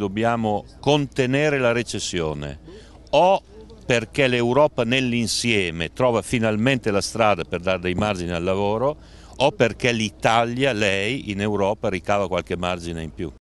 dobbiamo contenere la recessione o perché l'Europa nell'insieme trova finalmente la strada per dare dei margini al lavoro o perché l'Italia, lei, in Europa ricava qualche margine in più.